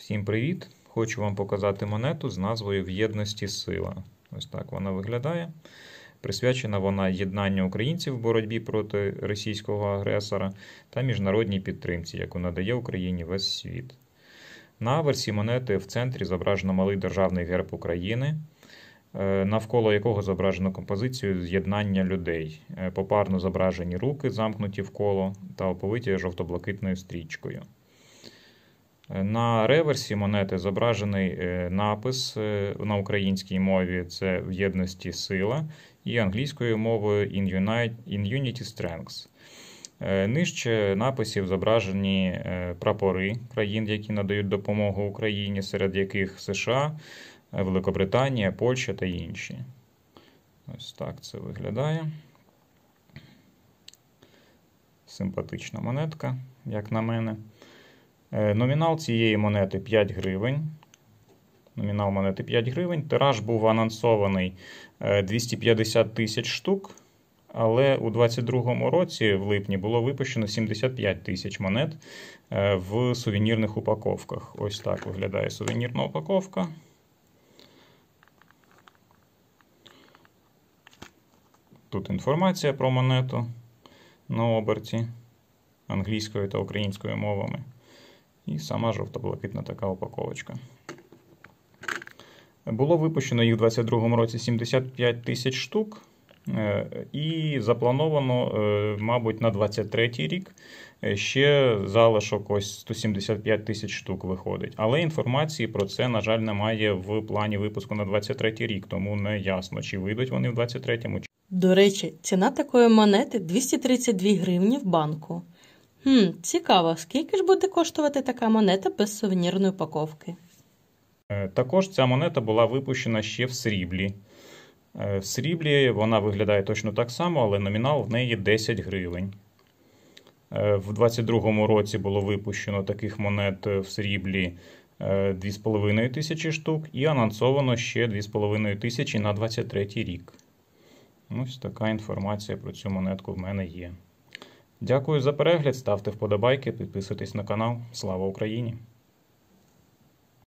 Всім привіт! Хочу вам показати монету з назвою В єдності сила. Ось так вона виглядає. Присвячена вона єднанню українців в боротьбі проти російського агресора та міжнародній підтримці, яку надає Україні весь світ. На версі монети в центрі зображено малий державний герб України, е, навколо якого зображено композицію з'єднання людей, е, попарно зображені руки, замкнуті в коло та оповиті жовто-блакитною стрічкою. На реверсі монети зображений е, напис е, на українській мові це в єдності сила і англійською мовою In Unity Strengths. Е, нижче написів зображені прапори країн, які надають допомогу Україні, серед яких США, Великобританія, Польща та інші. Ось так це виглядає. Симпатична монетка, як на мене. Е, номінал цієї монети 5 гривень. Номінал монети 5 гривень. Тираж був анонсований 250 е, тисяч штук. Але у 2022 році, в липні, було випущено 75 тисяч монет е, в сувенірних упаковках. Ось так виглядає сувенірна упаковка. Тут інформація про монету на оберті англійською та українською мовами. І сама жовто-блакитна така упаковочка. Було випущено їх у 2022 році 75 тисяч штук. Е, і заплановано, е, мабуть, на 23 рік е, ще залишок ось 175 тисяч штук виходить. Але інформації про це, на жаль, немає в плані випуску на 23 рік, тому не ясно, чи вийдуть вони в 23-му. До речі, ціна такої монети 232 гривні в банку. Хм, цікаво, скільки ж буде коштувати така монета без сувенірної упаковки? Е, також ця монета була випущена ще в сріблі. Е, в сріблі вона виглядає точно так само, але номінал в неї 10 гривень. Е, в 22-му році було випущено таких монет в сріблі 2,5 тисячі штук і анонсовано ще 2,5 тисячі на 23 рік. Ось така інформація про цю монетку в мене є. Дякую за перегляд, ставте вподобайки, підписуйтесь на канал. Слава Україні!